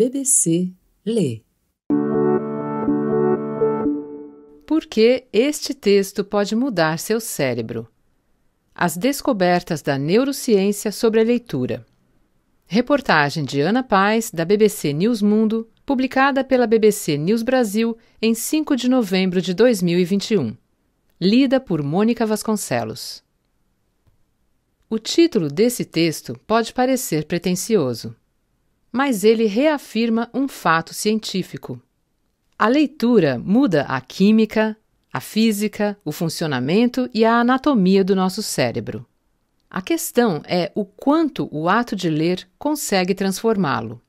BBC lê. Por que este texto pode mudar seu cérebro? As descobertas da neurociência sobre a leitura. Reportagem de Ana Paz, da BBC News Mundo, publicada pela BBC News Brasil em 5 de novembro de 2021. Lida por Mônica Vasconcelos. O título desse texto pode parecer pretensioso mas ele reafirma um fato científico. A leitura muda a química, a física, o funcionamento e a anatomia do nosso cérebro. A questão é o quanto o ato de ler consegue transformá-lo.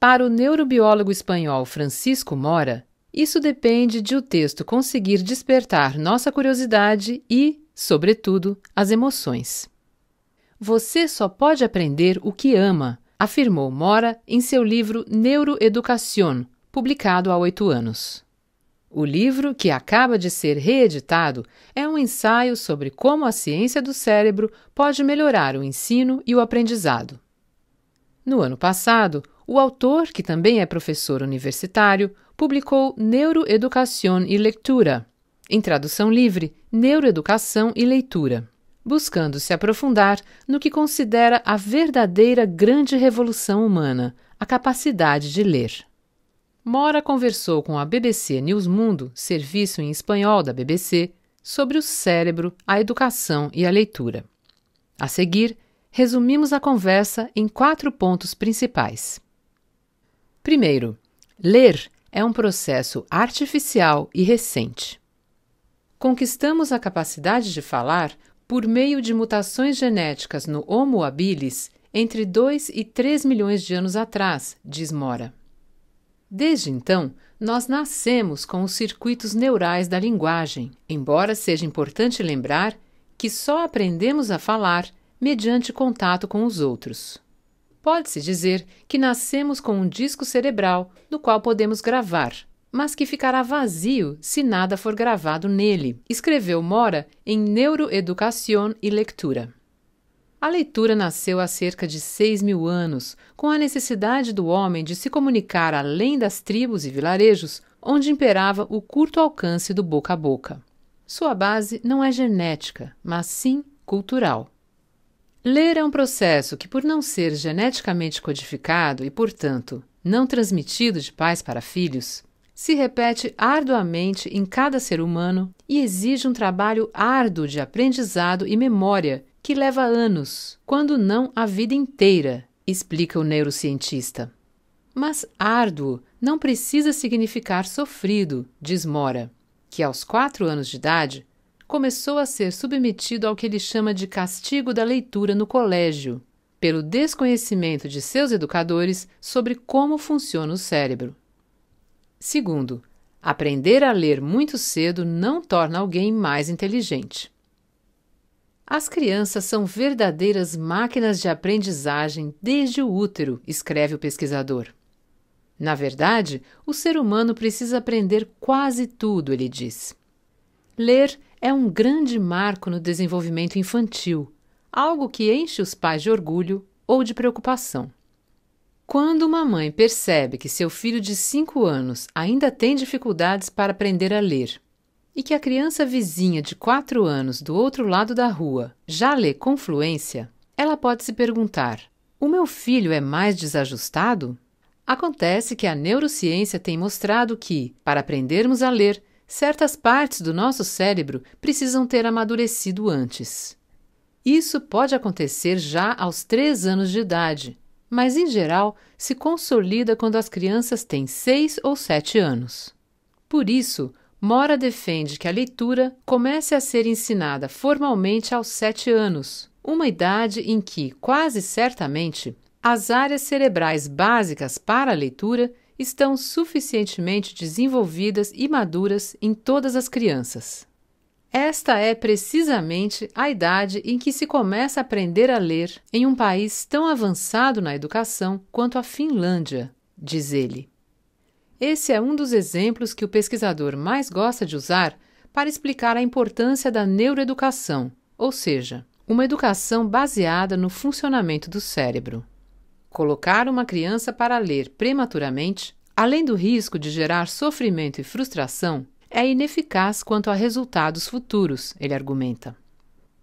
Para o neurobiólogo espanhol Francisco Mora, isso depende de o texto conseguir despertar nossa curiosidade e, sobretudo, as emoções. Você só pode aprender o que ama afirmou Mora em seu livro Neuroeducación, publicado há oito anos. O livro, que acaba de ser reeditado, é um ensaio sobre como a ciência do cérebro pode melhorar o ensino e o aprendizado. No ano passado, o autor, que também é professor universitário, publicou Neuroeducación e Leitura, em tradução livre, Neuroeducação e Leitura buscando se aprofundar no que considera a verdadeira grande revolução humana, a capacidade de ler. Mora conversou com a BBC News Mundo, serviço em espanhol da BBC, sobre o cérebro, a educação e a leitura. A seguir, resumimos a conversa em quatro pontos principais. Primeiro, ler é um processo artificial e recente. Conquistamos a capacidade de falar por meio de mutações genéticas no Homo habilis entre 2 e 3 milhões de anos atrás, diz Mora. Desde então, nós nascemos com os circuitos neurais da linguagem, embora seja importante lembrar que só aprendemos a falar mediante contato com os outros. Pode-se dizer que nascemos com um disco cerebral no qual podemos gravar, mas que ficará vazio se nada for gravado nele, escreveu Mora em Neuroeducação e Leitura. A leitura nasceu há cerca de seis mil anos, com a necessidade do homem de se comunicar além das tribos e vilarejos, onde imperava o curto alcance do boca a boca. Sua base não é genética, mas sim cultural. Ler é um processo que, por não ser geneticamente codificado e, portanto, não transmitido de pais para filhos, se repete arduamente em cada ser humano e exige um trabalho árduo de aprendizado e memória que leva anos, quando não a vida inteira, explica o neurocientista. Mas árduo não precisa significar sofrido, diz Mora, que aos quatro anos de idade começou a ser submetido ao que ele chama de castigo da leitura no colégio, pelo desconhecimento de seus educadores sobre como funciona o cérebro. Segundo, aprender a ler muito cedo não torna alguém mais inteligente. As crianças são verdadeiras máquinas de aprendizagem desde o útero, escreve o pesquisador. Na verdade, o ser humano precisa aprender quase tudo, ele diz. Ler é um grande marco no desenvolvimento infantil, algo que enche os pais de orgulho ou de preocupação. Quando uma mãe percebe que seu filho de 5 anos ainda tem dificuldades para aprender a ler e que a criança vizinha de 4 anos do outro lado da rua já lê com fluência, ela pode se perguntar: o meu filho é mais desajustado? Acontece que a neurociência tem mostrado que, para aprendermos a ler, certas partes do nosso cérebro precisam ter amadurecido antes. Isso pode acontecer já aos 3 anos de idade, mas em geral se consolida quando as crianças têm 6 ou 7 anos. Por isso, Mora defende que a leitura comece a ser ensinada formalmente aos 7 anos, uma idade em que, quase certamente, as áreas cerebrais básicas para a leitura estão suficientemente desenvolvidas e maduras em todas as crianças. Esta é precisamente a idade em que se começa a aprender a ler em um país tão avançado na educação quanto a Finlândia, diz ele. Esse é um dos exemplos que o pesquisador mais gosta de usar para explicar a importância da neuroeducação, ou seja, uma educação baseada no funcionamento do cérebro. Colocar uma criança para ler prematuramente, além do risco de gerar sofrimento e frustração, é ineficaz quanto a resultados futuros, ele argumenta.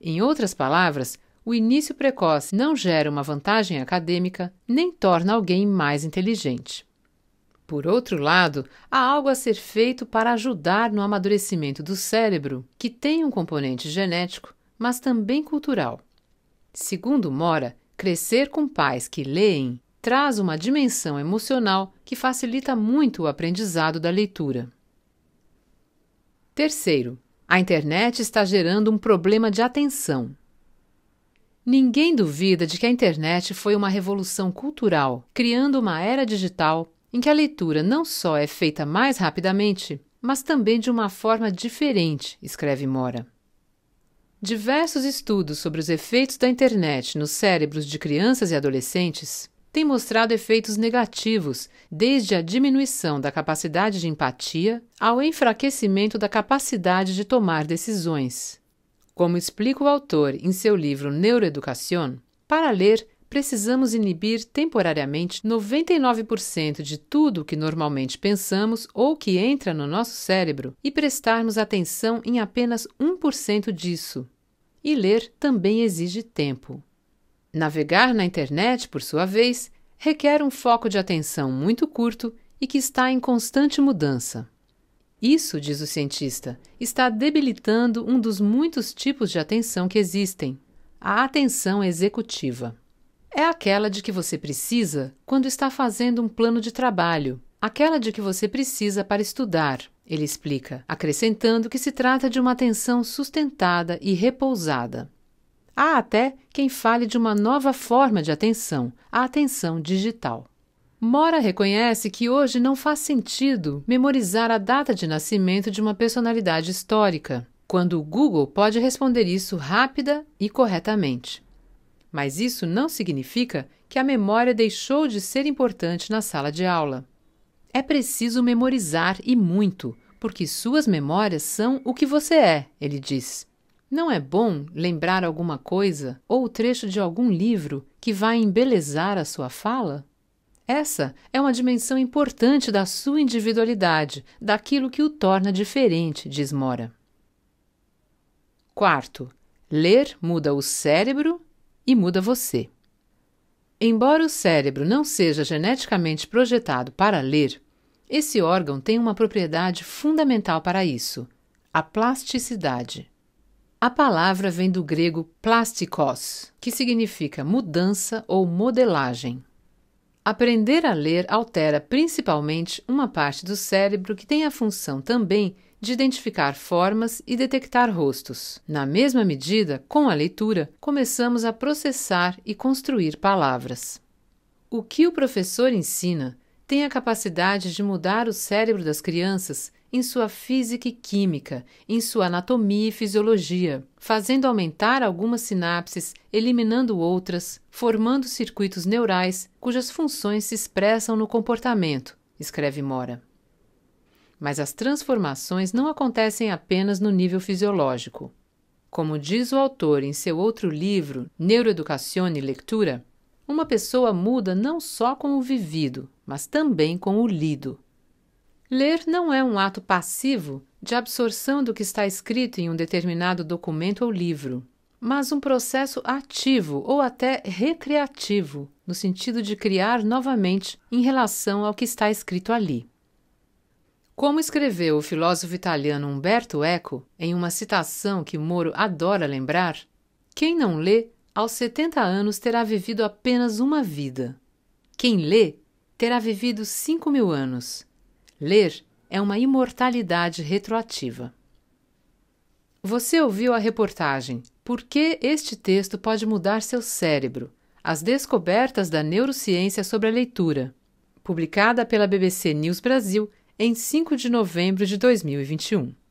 Em outras palavras, o início precoce não gera uma vantagem acadêmica nem torna alguém mais inteligente. Por outro lado, há algo a ser feito para ajudar no amadurecimento do cérebro, que tem um componente genético, mas também cultural. Segundo Mora, crescer com pais que leem traz uma dimensão emocional que facilita muito o aprendizado da leitura. Terceiro, a internet está gerando um problema de atenção. Ninguém duvida de que a internet foi uma revolução cultural, criando uma era digital em que a leitura não só é feita mais rapidamente, mas também de uma forma diferente, escreve Mora. Diversos estudos sobre os efeitos da internet nos cérebros de crianças e adolescentes tem mostrado efeitos negativos, desde a diminuição da capacidade de empatia ao enfraquecimento da capacidade de tomar decisões. Como explica o autor em seu livro Neuroeducación, para ler, precisamos inibir temporariamente 99% de tudo o que normalmente pensamos ou que entra no nosso cérebro e prestarmos atenção em apenas 1% disso. E ler também exige tempo. Navegar na internet, por sua vez, requer um foco de atenção muito curto e que está em constante mudança. Isso, diz o cientista, está debilitando um dos muitos tipos de atenção que existem, a atenção executiva. É aquela de que você precisa quando está fazendo um plano de trabalho, aquela de que você precisa para estudar, ele explica, acrescentando que se trata de uma atenção sustentada e repousada. Há até quem fale de uma nova forma de atenção, a atenção digital. Mora reconhece que hoje não faz sentido memorizar a data de nascimento de uma personalidade histórica, quando o Google pode responder isso rápida e corretamente. Mas isso não significa que a memória deixou de ser importante na sala de aula. É preciso memorizar e muito, porque suas memórias são o que você é, ele diz. Não é bom lembrar alguma coisa ou o trecho de algum livro que vai embelezar a sua fala? Essa é uma dimensão importante da sua individualidade, daquilo que o torna diferente, diz Mora. Quarto, ler muda o cérebro e muda você. Embora o cérebro não seja geneticamente projetado para ler, esse órgão tem uma propriedade fundamental para isso: a plasticidade. A palavra vem do grego plastikos, que significa mudança ou modelagem. Aprender a ler altera principalmente uma parte do cérebro que tem a função também de identificar formas e detectar rostos. Na mesma medida, com a leitura, começamos a processar e construir palavras. O que o professor ensina tem a capacidade de mudar o cérebro das crianças em sua física e química, em sua anatomia e fisiologia, fazendo aumentar algumas sinapses, eliminando outras, formando circuitos neurais cujas funções se expressam no comportamento, escreve Mora. Mas as transformações não acontecem apenas no nível fisiológico. Como diz o autor em seu outro livro, Neuroeducazione e Lectura, uma pessoa muda não só com o vivido, mas também com o lido. Ler não é um ato passivo de absorção do que está escrito em um determinado documento ou livro, mas um processo ativo ou até recreativo, no sentido de criar novamente em relação ao que está escrito ali. Como escreveu o filósofo italiano Umberto Eco, em uma citação que Moro adora lembrar, quem não lê, aos 70 anos terá vivido apenas uma vida. Quem lê, terá vivido 5 mil anos. Ler é uma imortalidade retroativa. Você ouviu a reportagem Por que este texto pode mudar seu cérebro? As descobertas da neurociência sobre a leitura, publicada pela BBC News Brasil em 5 de novembro de 2021.